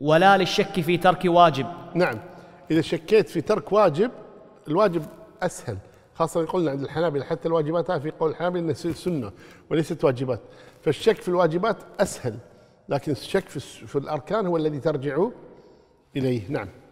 ولا للشك في ترك واجب نعم إذا شكيت في ترك واجب الواجب أسهل خاصة قلنا عند الحنابلة حتى الواجبات في قول الحنابلة أنها سنة وليست واجبات فالشك في الواجبات أسهل لكن الشك في الأركان هو الذي ترجع إليه نعم